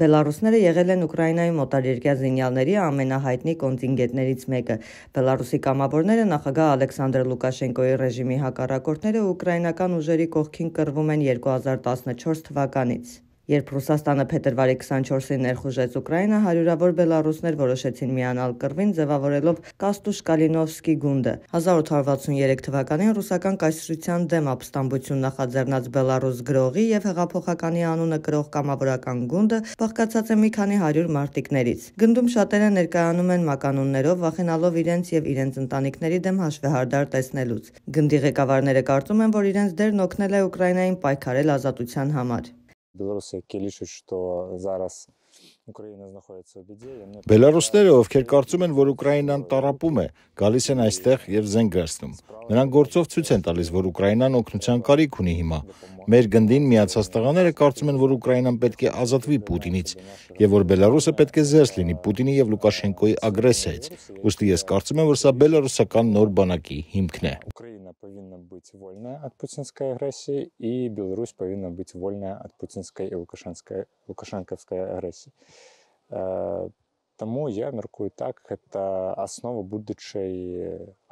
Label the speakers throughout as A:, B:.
A: Բելարուսները եղել են Ուկրաինայի մոտարերկրյա զինյալների ամենահայտնի կոնտինգենտներից մեկը։ Բելարուսի կամավորները նախագահ Ալեքսանդր Լուկաշենկոյի ռեժիմի հակառակորդները ուկրաինական ուժերի կողքին կռվում են 2014 թվականից։ Երբ Ռուսաստանը փետրվարի 24-ին ներխուժեց Ուկրաինա, հարյուրավոր բելարուսներ որոշեցին միանալ կռվին, ձևավորելով Կաստուշ Կալինովսկի գունդը։ 1863 թվականին ռուսական կայսրության դեմ ապստամբություն նախաձեռնած Բելարուս գրողի եւ հեղափոխականի անունը գրող կամավորական գունդը բաղկացած է մի քանի 100 մարտիկներից։ Գնդում շատերը ներկայանում են մականուններով, վախենալով իրենց եւ իրենց ընտանիքների դեմ հաշվեհարդար տեսնելուց։ Գնդի ղեկավարները կարծում են, որ իրենց դերն օգնել է Ուկրաինային պայքարել ազատության համար։
B: беларусы якія лічаць што зараз у Բելարուսները, ովքեր կարծում են, որ Ուկրաինան տարապում է, գալիս են այստեղ եւ զենք գրցնում։ Նրանք գործով ցույց են տալիս, որ Ուկրաինան օգնության կարիք ունի հիմա։ Մեր գնդին միացած տղաները կարծում են, որ Ուկրաինան պետք է ազատվի Պուտինից եւ որ Բելարուսը պետք է զերծ լինի Պուտինի եւ Լուկաշենկոյի ագրեսիայից։ Ոստի ես կարծում եմ, որ սա բելարուսական նոր բանակի հիմքն է։ Украина повинна быть вольная от путинской агрессии, и Беларусь повинна быть вольная от путинской и лукашенковской агрессии. Тому я мяркую так, это основа будущей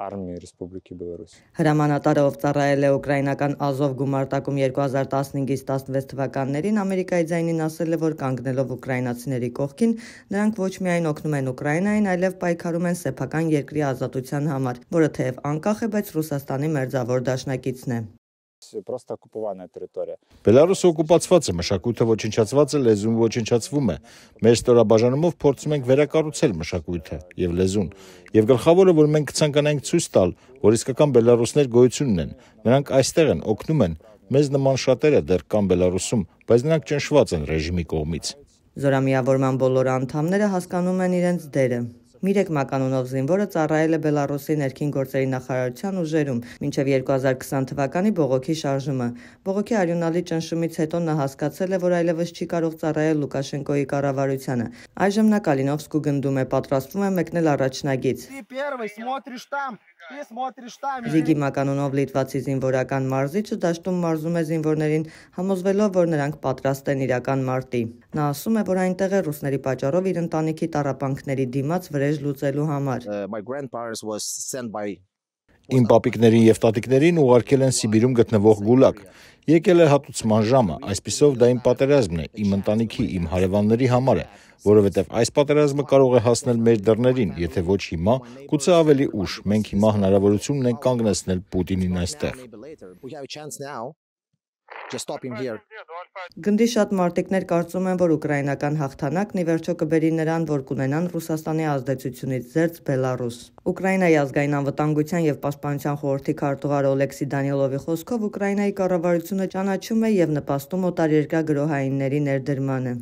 B: армии Республики Беларусь։
A: Հրամանատարով ծառայել է Ուկրաինական Ազով գումարտակում 2015-ից 16 թվականներին Ամերիկայի ձայնին ասել է, որ կանգնելով ուկրաինացիների կողքին, նրանք ոչ միայն օգնում են Ուկրաինային, այլև պայքարում են սեփական երկրի ազատության համար, որը թեև անկախ է, բայց Ռուսաստանի մերձավոր դաշնակիցն է просто
B: оккупованная территория. Բելարուսը օկուպացված է, մշակույթը ոչնչացված է, լեզուն ոչնչացվում է։ Մեր ստորաբաժանումով փորձում ենք վերակառուցել մշակույթը եւ լեզուն։ Եվ գլխավորը, որ մենք ցանկանանք ցույց տալ, որ իսկական բելարուսներ գոյություն ունեն, նրանք այստեղ են, օգնում են։ Մեզ նման շատերը դեռ կան Բելարուսում, բայց նրանք ճնշված են ռեժիմի կողմից։
A: Զորամիավորման բոլոր անդամները հասկանում են իրենց դերը։ Միրեկ Մականոնով զինվորը ծառայել է Բելարուսի ներքին գործերի նախարարության ուժերում մինչև 2020 թվականի բողոքի շարժումը։ Բողոքի արյունալի ճնշումից հետո նա հասկացել է, որ այլևս չի կարող ծառայել Լուկաշենկոյի կառավարությանը։ Այժմ նա Կալինովսկու գնդում է, պատրաստվում է մեկնել առաջնագից։ Զիգի ականունով լիտվացի զինվորական մարզիչը դաշտում մարզում է զինվորներին, համոզվելով, որ նրանք պատրաստ են իրական մարտի։ Նա ասում է, որ այնտեղ է ռուսների պատճառով իր ընտանիքի տարապանքների դիմաց վրեժ լուծելու համար։ uh, My grandparents was sent by
B: Իմ պապիկներին եւ տատիկներին ուղարկել են Սիբիրում գտնվող գուլակ։ Եկել է հատուցման ժամը, այսписով դա իմ պատերազմն է, իմ ընտանիքի, իմ հարևանների համար է, որովհետև այս պատերազմը կարող է հասնել մեր դռներին, եթե ոչ հիմա, գուցե ավելի ուշ։ Մենք հիմա հնարավորություն ունենք կանգնեցնել Պուտինին այստեղ
A: just stop him here. Գնդի շատ մարտիկներ կարծում են, որ ուկրաինական հաղթանակն ի վերջո կբերի նրան, որ կունենան Ռուսաստանի ազդեցությունից զերծ Բելարուս։ Ուկրաինայի ազգային անվտանգության եւ պաշտպանության խորհրդի քարտուղար Օլեքսի Դանիելովի խոսքով Ուկրաինայի կառավարությունը ճանաչում է եւ նպաստում օտարերկրյա գրոհայինների ներդրմանը։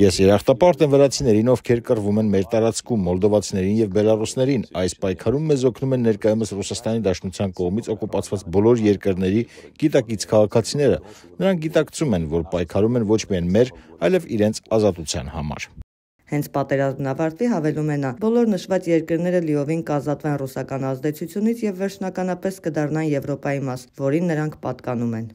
B: Ես երախտապարտ եմ վրացիներին, ովքեր կռվում են մեր տարածքում, մոլդովացիներին եւ բելարուսներին։ Այս պայքարում մեզ օգնում են ներկայումս Ռուսաստանի Դաշնության կողմից օկուպացված բոլոր երկրների գիտակից քաղաքացիները ընկերները, նրանք գիտակցում են, որ պայքարում են ոչ միայն մեր, այլև իրենց ազատության համար։
A: Հենց պատերազմն ավարտվի հավելում է նա. բոլոր նշված երկրները լիովին կազատվեն ռուսական ազդեցությունից եւ վերջնականապես կդառնան Եվրոպայի մաս, որին նրանք պատկանում են։